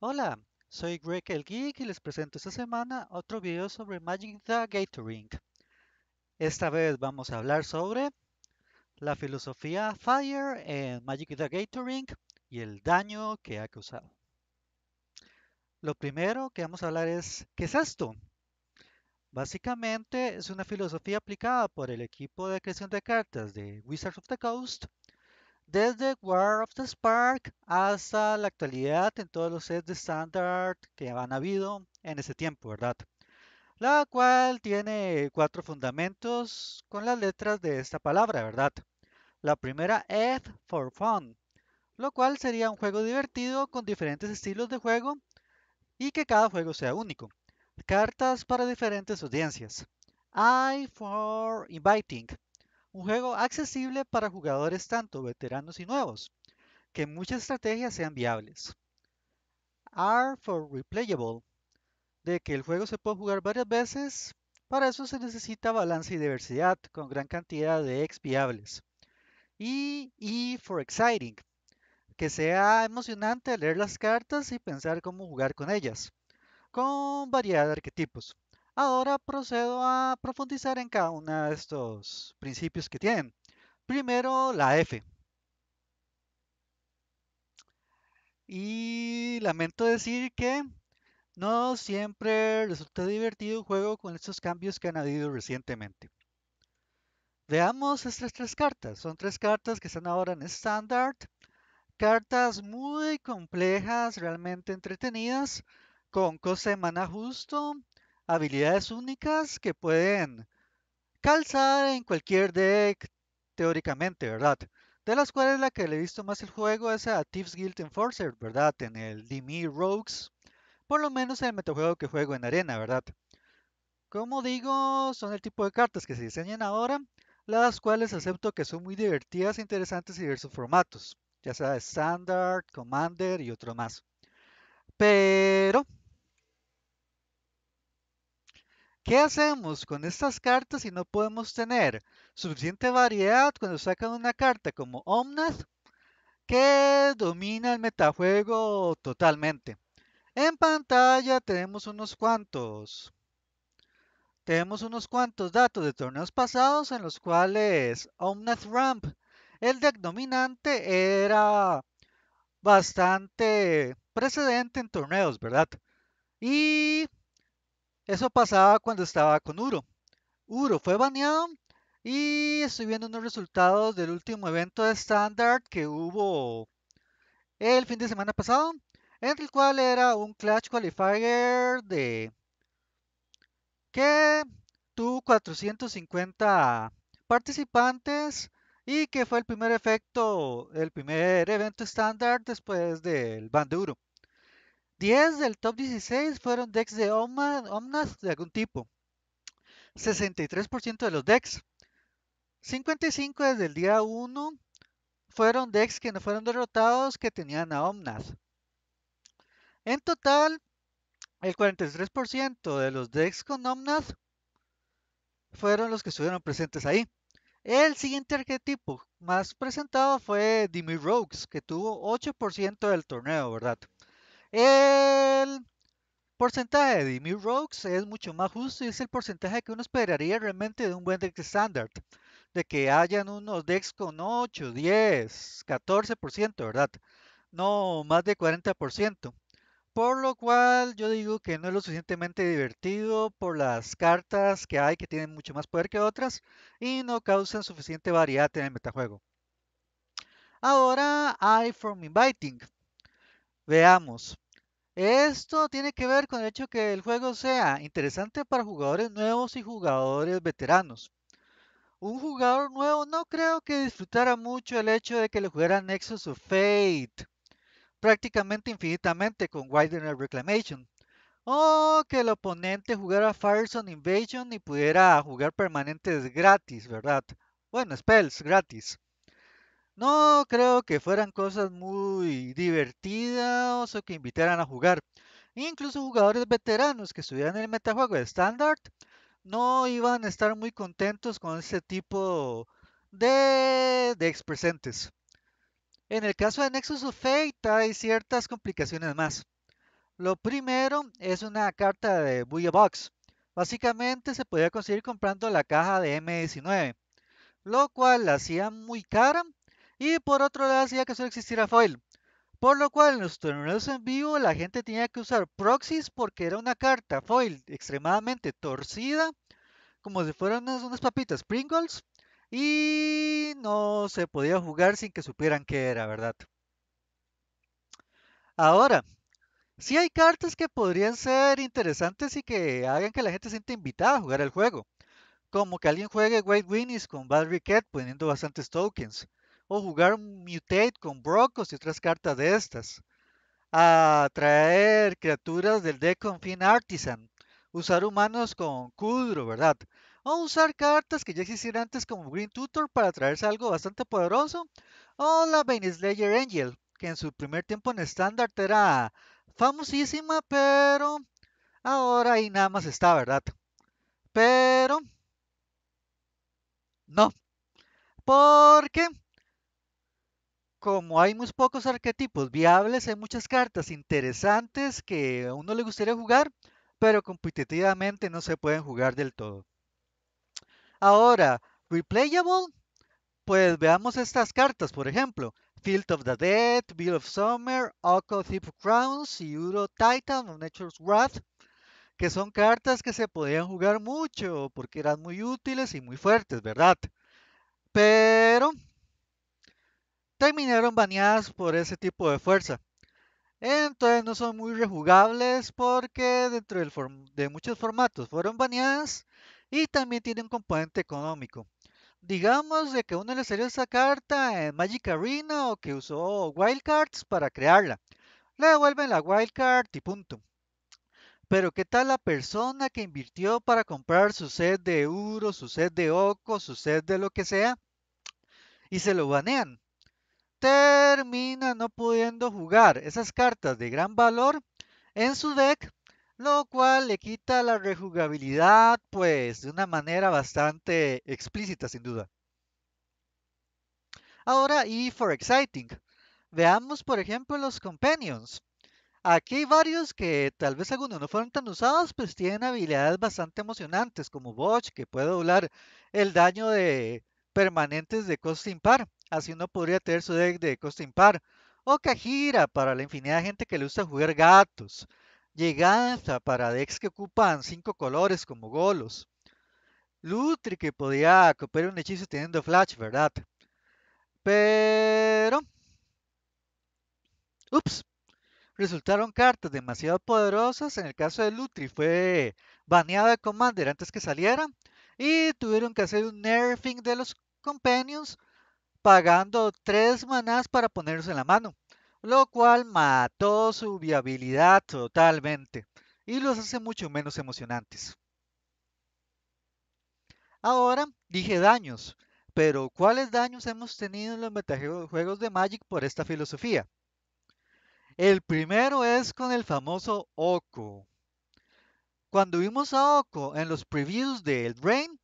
Hola, soy Greg el Geek y les presento esta semana otro video sobre Magic the Gatoring. Esta vez vamos a hablar sobre la filosofía Fire en Magic the Gatoring y el daño que ha causado. Lo primero que vamos a hablar es, ¿qué es esto? Básicamente es una filosofía aplicada por el equipo de creación de cartas de Wizards of the Coast desde War of the Spark hasta la actualidad en todos los sets de Standard que han habido en ese tiempo, ¿verdad? La cual tiene cuatro fundamentos con las letras de esta palabra, ¿verdad? La primera es for Fun, lo cual sería un juego divertido con diferentes estilos de juego y que cada juego sea único. Cartas para diferentes audiencias. I for Inviting, un juego accesible para jugadores tanto veteranos y nuevos, que muchas estrategias sean viables. R for replayable, de que el juego se puede jugar varias veces, para eso se necesita balance y diversidad con gran cantidad de ex viables. Y E for exciting, que sea emocionante leer las cartas y pensar cómo jugar con ellas, con variedad de arquetipos. Ahora procedo a profundizar en cada uno de estos principios que tienen. Primero, la F. Y lamento decir que no siempre resulta divertido el juego con estos cambios que han habido recientemente. Veamos estas tres cartas. Son tres cartas que están ahora en estándar. Cartas muy complejas, realmente entretenidas, con coste de mana justo, habilidades únicas que pueden calzar en cualquier deck teóricamente, ¿verdad? De las cuales la que le he visto más el juego es a Thieves Guild Enforcer, ¿verdad? En el Dimi e Rogues, por lo menos en el metajuego que juego en arena, ¿verdad? Como digo, son el tipo de cartas que se diseñan ahora, las cuales acepto que son muy divertidas interesantes y diversos formatos, ya sea Standard, Commander y otro más. Pero ¿Qué hacemos con estas cartas si no podemos tener suficiente variedad cuando sacan una carta como Omnath que domina el metajuego totalmente? En pantalla tenemos unos cuantos tenemos unos cuantos datos de torneos pasados en los cuales Omnath Ramp, el deck dominante, era bastante precedente en torneos, ¿verdad? Y eso pasaba cuando estaba con Uro. Uro fue baneado y estoy viendo unos resultados del último evento estándar Standard que hubo el fin de semana pasado, entre el cual era un Clash Qualifier de que tuvo 450 participantes y que fue el primer efecto, el primer evento estándar después del Ban de Uro. 10 del top 16 fueron decks de Omnath de algún tipo. 63% de los decks. 55 desde el día 1 fueron decks que no fueron derrotados que tenían a Omnath, En total, el 43% de los decks con Omnath fueron los que estuvieron presentes ahí. El siguiente arquetipo más presentado fue Demi Rogues, que tuvo 8% del torneo, ¿verdad? El porcentaje de Demi Rogues es mucho más justo y es el porcentaje que uno esperaría realmente de un buen deck estándar. De que hayan unos decks con 8, 10, 14%, ¿verdad? No más de 40%. Por lo cual yo digo que no es lo suficientemente divertido por las cartas que hay que tienen mucho más poder que otras y no causan suficiente variedad en el metajuego. Ahora, I from Inviting. Veamos, esto tiene que ver con el hecho que el juego sea interesante para jugadores nuevos y jugadores veteranos. Un jugador nuevo no creo que disfrutara mucho el hecho de que le jugara Nexus of Fate prácticamente infinitamente con Widener Reclamation. O que el oponente jugara Firestone Invasion y pudiera jugar permanentes gratis, ¿verdad? Bueno, spells gratis. No creo que fueran cosas muy divertidas o que invitaran a jugar. Incluso jugadores veteranos que estuvieran en el metajuego estándar no iban a estar muy contentos con este tipo de, de presentes. En el caso de Nexus of Fate hay ciertas complicaciones más. Lo primero es una carta de Buya Box. Básicamente se podía conseguir comprando la caja de M19, lo cual la hacía muy cara y por otro lado hacía que solo existiera foil. Por lo cual en los torneos en vivo la gente tenía que usar proxies porque era una carta foil extremadamente torcida, como si fueran unas, papitas Pringles, y no se podía jugar sin que supieran qué era, ¿verdad? Ahora, sí hay cartas que podrían ser interesantes y que hagan que la gente se sienta invitada a jugar el juego. Como que alguien juegue White Winnies con Bad Ricket poniendo bastantes tokens o jugar mutate con brocos y otras cartas de estas. A traer criaturas del deck con Fin Artisan. Usar humanos con Kudro, ¿verdad? O usar cartas que ya existían antes como Green Tutor para traerse algo bastante poderoso. O la Bane Slayer Angel, que en su primer tiempo en estándar era famosísima, pero ahora ahí nada más está, ¿verdad? Pero... No. Porque como hay muy pocos arquetipos viables, hay muchas cartas interesantes que a uno le gustaría jugar, pero competitivamente no se pueden jugar del todo. Ahora, replayable, pues veamos estas cartas, por ejemplo, Field of the Dead, Bill of Summer, Oko Thief Crowns y Euro Titan of Nature's Wrath, que son cartas que se podían jugar mucho porque eran muy útiles y muy fuertes, ¿verdad? Pero terminaron baneadas por ese tipo de fuerza. Entonces no son muy rejugables porque dentro de muchos formatos fueron baneadas y también tiene un componente económico. Digamos de que uno le salió esa carta en Magic Arena o que usó wildcards para crearla. Le devuelven la wildcard y punto. Pero ¿qué tal la persona que invirtió para comprar su set de euro, su set de oco, su set de lo que sea? Y se lo banean termina no pudiendo jugar esas cartas de gran valor en su deck, lo cual le quita la rejugabilidad, pues de una manera bastante explícita, sin duda. Ahora, y for exciting, veamos por ejemplo los companions. Aquí hay varios que tal vez algunos no fueron tan usados, pues tienen habilidades bastante emocionantes, como Botch, que puede doblar el daño de permanentes de coste impar. Así uno podría tener su deck de coste impar. O Kajira para la infinidad de gente que le gusta jugar gatos. Lleganza para decks que ocupan cinco colores como Golos. Lutri que podía copiar un hechizo teniendo flash, ¿verdad? Pero... Ups. Resultaron cartas demasiado poderosas. En el caso de Lutri fue baneado de Commander antes que saliera. Y tuvieron que hacer un nerfing de los Companions pagando tres manás para ponerse en la mano, lo cual mató su viabilidad totalmente y los hace mucho menos emocionantes. Ahora dije daños, pero ¿cuáles daños hemos tenido en los juegos de Magic por esta filosofía? El primero es con el famoso Oko. Cuando vimos a Oko en los previews de Drain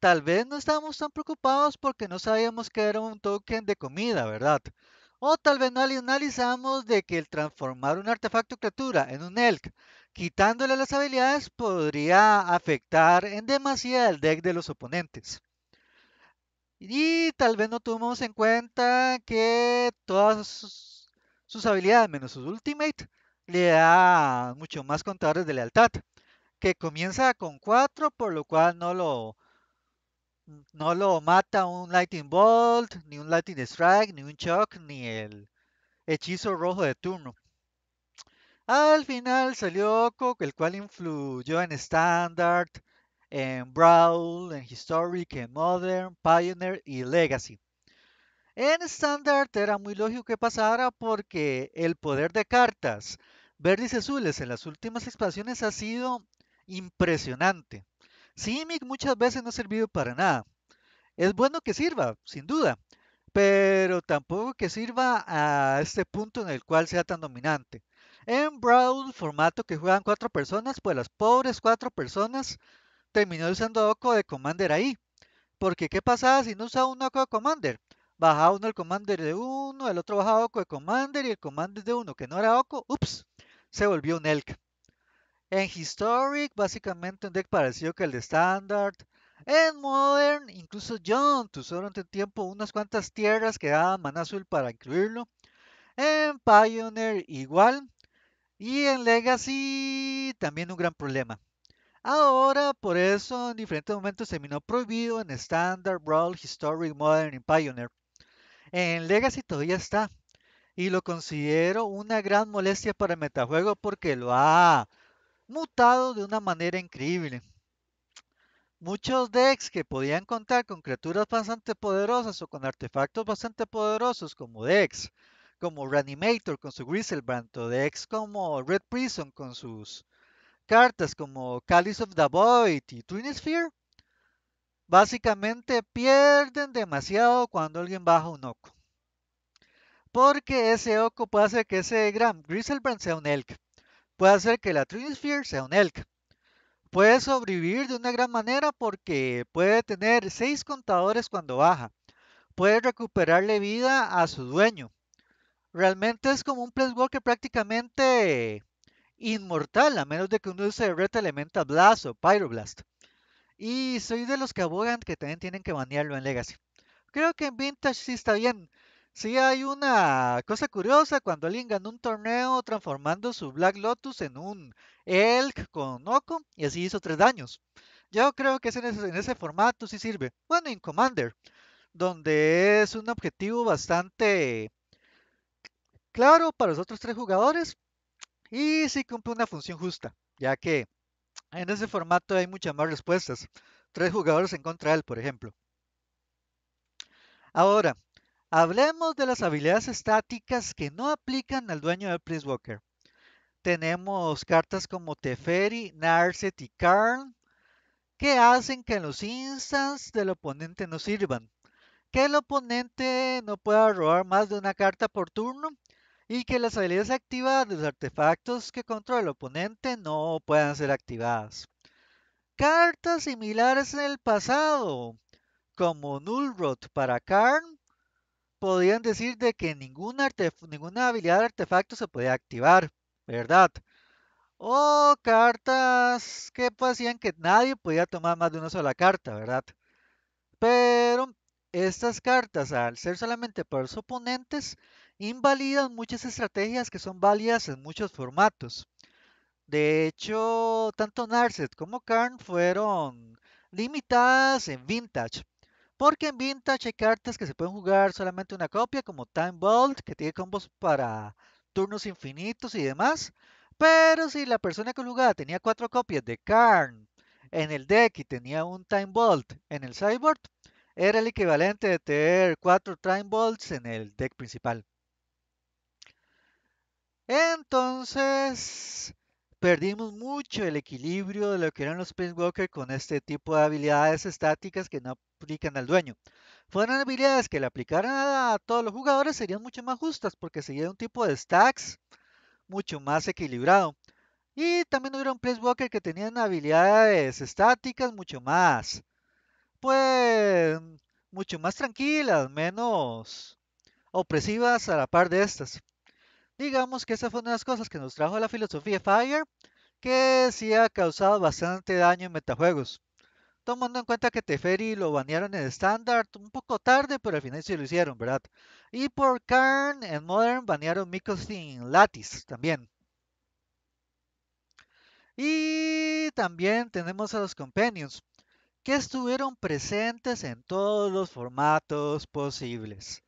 tal vez no estábamos tan preocupados porque no sabíamos que era un token de comida, ¿verdad? O tal vez no analizamos de que el transformar un artefacto criatura en un elk, quitándole las habilidades, podría afectar en demasía el deck de los oponentes. Y tal vez no tuvimos en cuenta que todas sus, habilidades, menos sus ultimate, le da mucho más contadores de lealtad, que comienza con 4, por lo cual no lo no lo mata un Lightning Bolt, ni un Lightning Strike, ni un Chuck, ni el hechizo rojo de turno. Al final salió Cook, el cual influyó en Standard, en Brawl, en Historic, en Modern, Pioneer y Legacy. En Standard era muy lógico que pasara porque el poder de cartas verdes y azules en las últimas expansiones ha sido impresionante. Simic muchas veces no ha servido para nada. Es bueno que sirva, sin duda, pero tampoco que sirva a este punto en el cual sea tan dominante. En Brawl, formato que juegan cuatro personas, pues las pobres cuatro personas terminó usando Oco de Commander ahí. Porque ¿qué pasaba si no usaba un Oco de Commander? Bajaba uno el Commander de uno, el otro bajaba Oco de Commander y el Commander de uno que no era Oco, ups, se volvió un Elk. En Historic, básicamente un deck parecido que el de Standard. En Modern, incluso John usó durante un tiempo unas cuantas tierras que daban mana azul para incluirlo. En Pioneer, igual. Y en Legacy, también un gran problema. Ahora, por eso, en diferentes momentos terminó prohibido en Standard, Brawl, Historic, Modern y Pioneer. En Legacy todavía está. Y lo considero una gran molestia para el metajuego porque lo ha mutado de una manera increíble. Muchos decks que podían contar con criaturas bastante poderosas o con artefactos bastante poderosos como decks como Reanimator con su Griselbrand o decks como Red Prison con sus cartas como Calice of the Void y Twin Sphere básicamente pierden demasiado cuando alguien baja un Oco. Porque ese Oco puede hacer que ese Gran Griselbrand sea un Elk puede hacer que la Trinisphere sea un Elk. Puede sobrevivir de una gran manera porque puede tener 6 contadores cuando baja. Puede recuperarle vida a su dueño. Realmente es como un Planeswalker prácticamente inmortal, a menos de que uno use Red Elemental Blast o Pyroblast. Y soy de los que abogan que también tienen que banearlo en Legacy. Creo que en Vintage sí está bien. Sí hay una cosa curiosa cuando alguien ganó un torneo transformando su Black Lotus en un Elk con Oco. y así hizo tres daños. Yo creo que en, ese, en ese formato sí sirve. Bueno, en Commander, donde es un objetivo bastante claro para los otros tres jugadores y sí cumple una función justa, ya que en ese formato hay muchas más respuestas. Tres jugadores en contra de él, por ejemplo. Ahora, Hablemos de las habilidades estáticas que no aplican al dueño del Prince Walker. Tenemos cartas como Teferi, Narset y Karn que hacen que los instants del oponente no sirvan, que el oponente no pueda robar más de una carta por turno y que las habilidades activadas de los artefactos que controla el oponente no puedan ser activadas. Cartas similares en el pasado, como Rod para Karn podían decir de que ninguna, ninguna habilidad de artefacto se podía activar, ¿verdad? O cartas que hacían pues, que nadie podía tomar más de una sola carta, ¿verdad? Pero estas cartas, al ser solamente para los oponentes, invalidan muchas estrategias que son válidas en muchos formatos. De hecho, tanto Narset como Karn fueron limitadas en Vintage, porque en Vintage hay cartas que se pueden jugar solamente una copia, como Time Bolt, que tiene combos para turnos infinitos y demás. Pero si la persona que jugaba tenía cuatro copias de Karn en el deck y tenía un Time Bolt en el sideboard, era el equivalente de tener cuatro Time Bolts en el deck principal. Entonces, perdimos mucho el equilibrio de lo que eran los Prince con este tipo de habilidades estáticas que no aplican al dueño. Fueron habilidades que le aplicaran a todos los jugadores serían mucho más justas porque sería un tipo de stacks mucho más equilibrado. Y también un un Walker que tenían habilidades estáticas mucho más, pues, mucho más tranquilas, menos opresivas a la par de estas. Digamos que esa fue una de las cosas que nos trajo la filosofía Fire, que sí ha causado bastante daño en metajuegos. Tomando en cuenta que Teferi lo banearon en Standard un poco tarde, pero al final sí lo hicieron, ¿verdad? Y por Karn en Modern banearon Mikos en Lattice también. Y también tenemos a los Companions, que estuvieron presentes en todos los formatos posibles.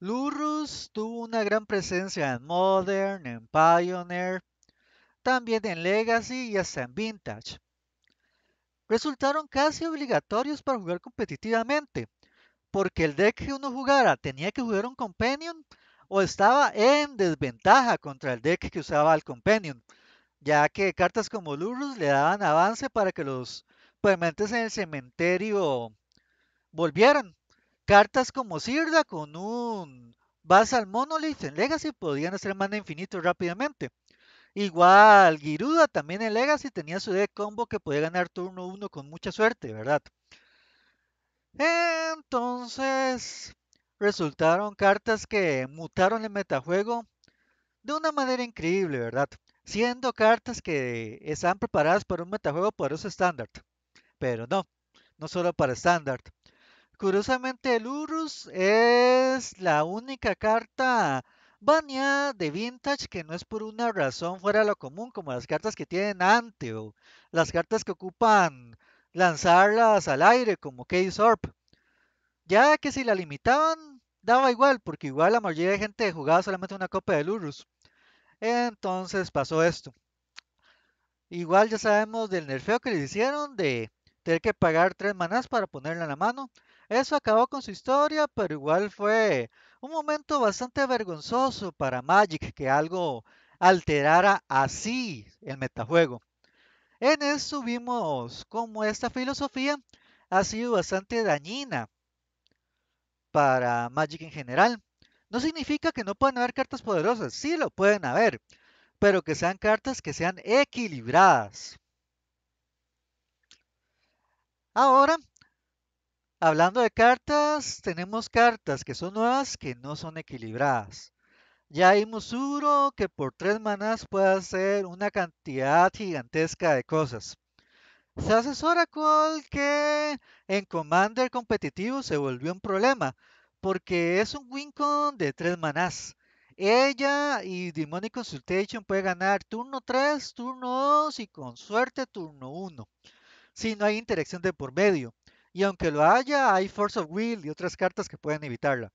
Lurus tuvo una gran presencia en Modern, en Pioneer, también en Legacy y hasta en Vintage. Resultaron casi obligatorios para jugar competitivamente, porque el deck que uno jugara tenía que jugar un Companion o estaba en desventaja contra el deck que usaba el Companion, ya que cartas como Lurus le daban avance para que los permanentes en el cementerio volvieran. Cartas como Sirda con un Basal Monolith en Legacy podían hacer mana infinito rápidamente. Igual, Giruda también en Legacy tenía su deck combo que podía ganar turno 1 con mucha suerte, ¿verdad? Entonces, resultaron cartas que mutaron el metajuego de una manera increíble, ¿verdad? Siendo cartas que están preparadas para un metajuego poderoso estándar. Pero no, no solo para estándar. Curiosamente, el Urus es la única carta baneada de Vintage que no es por una razón fuera de lo común, como las cartas que tienen ante o las cartas que ocupan lanzarlas al aire, como Case Orb. Ya que si la limitaban, daba igual, porque igual la mayoría de gente jugaba solamente una copa del Urus. Entonces pasó esto. Igual ya sabemos del nerfeo que le hicieron de tener que pagar tres manás para ponerla en la mano. Eso acabó con su historia, pero igual fue un momento bastante vergonzoso para Magic que algo alterara así el metajuego. En eso vimos cómo esta filosofía ha sido bastante dañina para Magic en general. No significa que no puedan haber cartas poderosas, sí lo pueden haber, pero que sean cartas que sean equilibradas. Ahora Hablando de cartas, tenemos cartas que son nuevas que no son equilibradas. Ya hay Musuro que por tres manas puede hacer una cantidad gigantesca de cosas. Se asesora Oracle que en Commander competitivo se volvió un problema porque es un Wincon de tres manas Ella y Demonic Consultation puede ganar turno 3, turno 2 y con suerte turno 1. Si no hay interacción de por medio y aunque lo haya, hay Force of Will y otras cartas que pueden evitarla.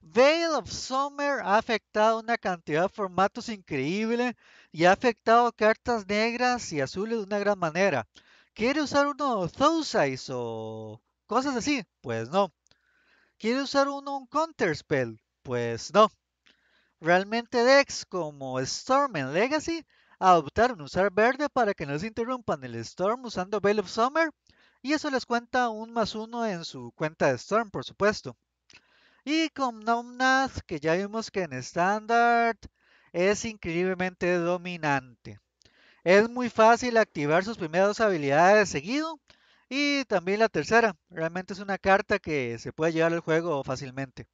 Veil of Summer ha afectado una cantidad de formatos increíble y ha afectado cartas negras y azules de una gran manera. ¿Quiere usar uno Thousais o cosas así? Pues no. ¿Quiere usar uno un Counter Spell? Pues no. Realmente decks como Storm en Legacy adoptaron usar verde para que no se interrumpan el Storm usando Veil of Summer y eso les cuenta un más uno en su cuenta de Storm, por supuesto. Y con Nomnath, que ya vimos que en Standard es increíblemente dominante. Es muy fácil activar sus primeras dos habilidades seguido. Y también la tercera. Realmente es una carta que se puede llevar al juego fácilmente.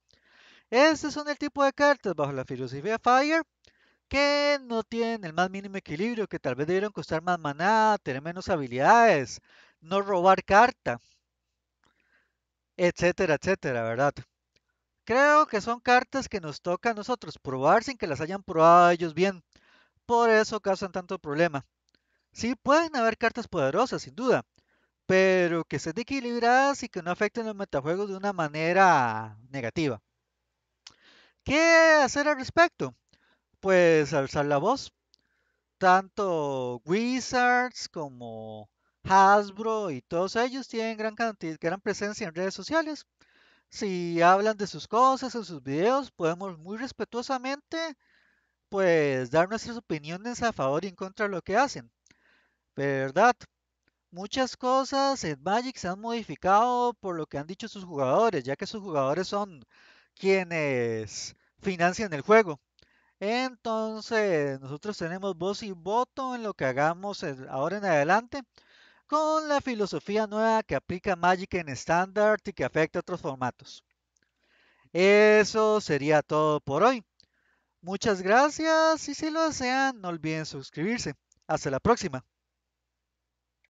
Estos son el tipo de cartas bajo la filosofía Fire que no tienen el más mínimo equilibrio, que tal vez debieron costar más maná, tener menos habilidades, no robar carta, etcétera, etcétera, ¿verdad? Creo que son cartas que nos toca a nosotros probar sin que las hayan probado ellos bien. Por eso causan tanto problema. Sí, pueden haber cartas poderosas, sin duda, pero que estén equilibradas y que no afecten los metajuegos de una manera negativa. ¿Qué hacer al respecto? Pues alzar la voz. Tanto Wizards como Hasbro y todos ellos tienen gran cantidad, gran presencia en redes sociales. Si hablan de sus cosas en sus videos, podemos muy respetuosamente pues dar nuestras opiniones a favor y en contra de lo que hacen. ¿Verdad? Muchas cosas en Magic se han modificado por lo que han dicho sus jugadores, ya que sus jugadores son quienes financian el juego. Entonces, nosotros tenemos voz y voto en lo que hagamos ahora en adelante con la filosofía nueva que aplica Magic en Standard y que afecta a otros formatos. Eso sería todo por hoy. Muchas gracias y si lo desean no olviden suscribirse. Hasta la próxima.